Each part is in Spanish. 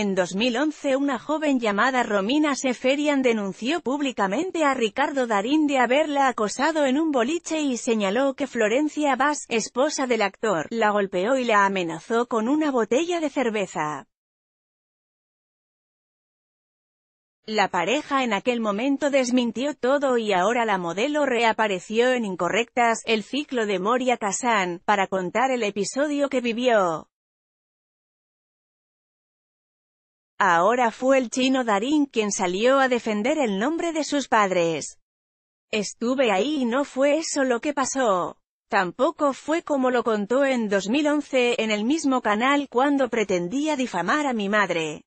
En 2011 una joven llamada Romina Seferian denunció públicamente a Ricardo Darín de haberla acosado en un boliche y señaló que Florencia Bass, esposa del actor, la golpeó y la amenazó con una botella de cerveza. La pareja en aquel momento desmintió todo y ahora la modelo reapareció en Incorrectas, el ciclo de Moria Kazan, para contar el episodio que vivió. Ahora fue el chino Darín quien salió a defender el nombre de sus padres. Estuve ahí y no fue eso lo que pasó. Tampoco fue como lo contó en 2011 en el mismo canal cuando pretendía difamar a mi madre.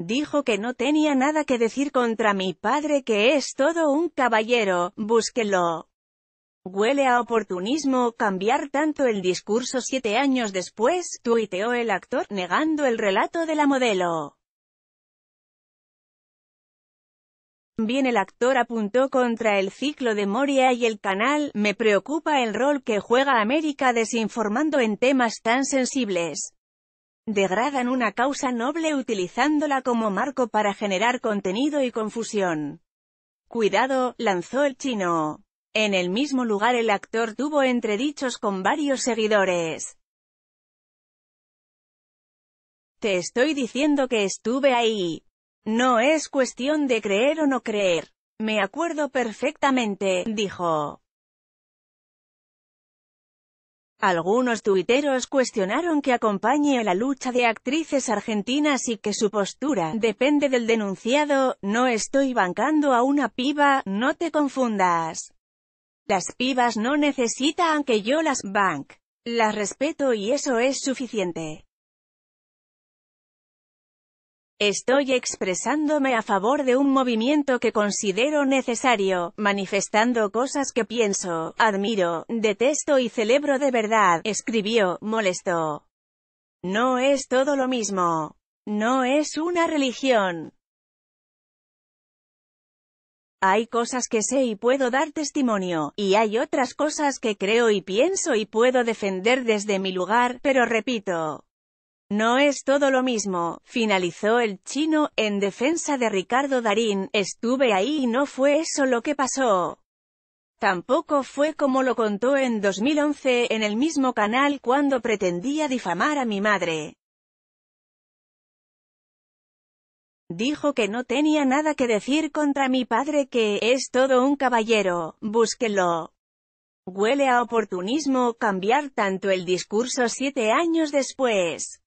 Dijo que no tenía nada que decir contra mi padre que es todo un caballero, búsquelo. Huele a oportunismo cambiar tanto el discurso siete años después, tuiteó el actor, negando el relato de la modelo. Bien el actor apuntó contra el ciclo de Moria y el canal, me preocupa el rol que juega América desinformando en temas tan sensibles. Degradan una causa noble utilizándola como marco para generar contenido y confusión. Cuidado, lanzó el chino. En el mismo lugar el actor tuvo entredichos con varios seguidores. Te estoy diciendo que estuve ahí. No es cuestión de creer o no creer. Me acuerdo perfectamente, dijo. Algunos tuiteros cuestionaron que acompañe la lucha de actrices argentinas y que su postura depende del denunciado, no estoy bancando a una piba, no te confundas. Las pibas no necesitan que yo las bank. Las respeto y eso es suficiente. Estoy expresándome a favor de un movimiento que considero necesario, manifestando cosas que pienso, admiro, detesto y celebro de verdad, escribió, molestó. No es todo lo mismo. No es una religión. Hay cosas que sé y puedo dar testimonio, y hay otras cosas que creo y pienso y puedo defender desde mi lugar, pero repito, no es todo lo mismo, finalizó el chino, en defensa de Ricardo Darín, estuve ahí y no fue eso lo que pasó. Tampoco fue como lo contó en 2011 en el mismo canal cuando pretendía difamar a mi madre. Dijo que no tenía nada que decir contra mi padre que, es todo un caballero, búsquelo. Huele a oportunismo cambiar tanto el discurso siete años después.